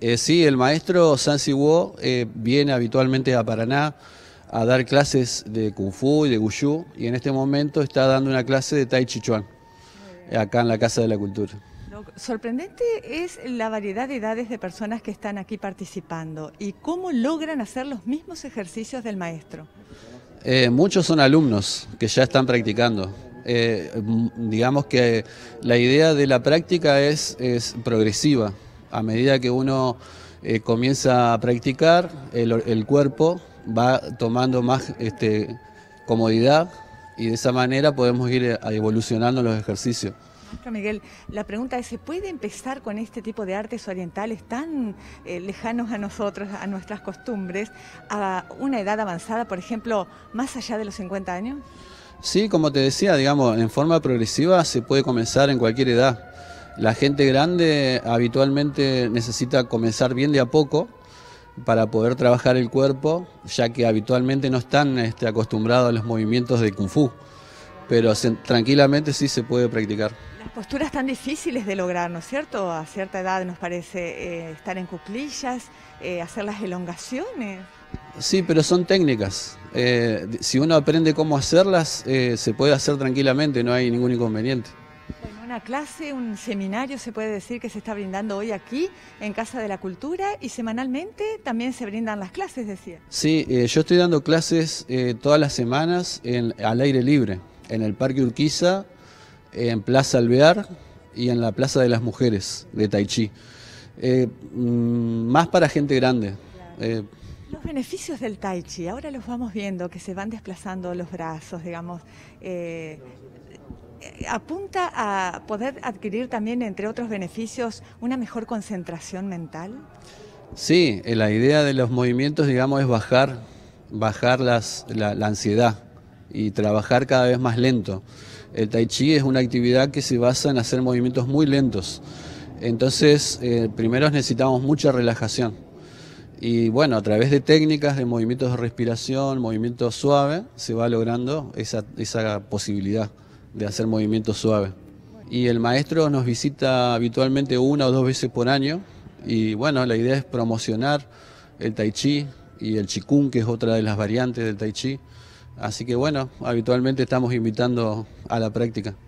Eh, sí, el maestro San Wu eh, viene habitualmente a Paraná a dar clases de Kung Fu y de Wushu y en este momento está dando una clase de Tai Chi Chuan acá en la Casa de la Cultura. Lo sorprendente es la variedad de edades de personas que están aquí participando y cómo logran hacer los mismos ejercicios del maestro. Eh, muchos son alumnos que ya están practicando. digamos que la idea de la práctica es progresiva a medida que uno eh, comienza a practicar, el, cuerpo va tomando más este, comodidad y de esa manera podemos ir eh, evolucionando los ejercicios. Miguel, la pregunta es, ¿se puede empezar con este tipo de artes orientales tan eh, lejanos a nosotros, a nuestras costumbres, a una edad avanzada, por ejemplo, más allá de los 50 años? Sí, como te decía, digamos, en forma progresiva se puede comenzar en cualquier edad. La gente grande habitualmente necesita comenzar bien de a poco para poder trabajar el cuerpo, ya que habitualmente no están este, acostumbrados a los movimientos de kung fu, pero tranquilamente sí se puede practicar. Las posturas tan difíciles de lograr, ¿no es cierto? A cierta edad nos parece eh, estar en cuclillas, eh, hacer las elongaciones. Sí, pero son técnicas. Eh, si uno aprende cómo hacerlas, se puede hacer tranquilamente, no hay ningún inconveniente clase, un seminario, se puede decir, que se está brindando hoy aquí en Casa de la Cultura y semanalmente también se brindan las clases, decía. Sí, eh, yo estoy dando clases eh, todas las semanas en, al aire libre, en el Parque Urquiza, en Plaza Alvear y en la Plaza de las Mujeres de tai chi eh, mm, más para gente grande. Los beneficios del tai chi, ahora los vamos viendo, que se van desplazando los brazos, digamos, apunta a poder adquirir también, entre otros beneficios, una mejor concentración mental. Sí, eh, la idea de los movimientos, digamos, es bajar, la, ansiedad y trabajar cada vez más lento. El tai chi es una actividad que se basa en hacer movimientos muy lentos. Entonces, eh, primero necesitamos mucha relajación. Y bueno, a través de técnicas, de movimientos de respiración, movimientos suaves, se va logrando esa posibilidad de hacer movimientos suaves. Y el maestro nos visita habitualmente una o dos veces por año y bueno, la idea es promocionar el tai chi y el chikung, que es otra de las variantes del tai chi. Así que bueno, habitualmente estamos invitando a la práctica.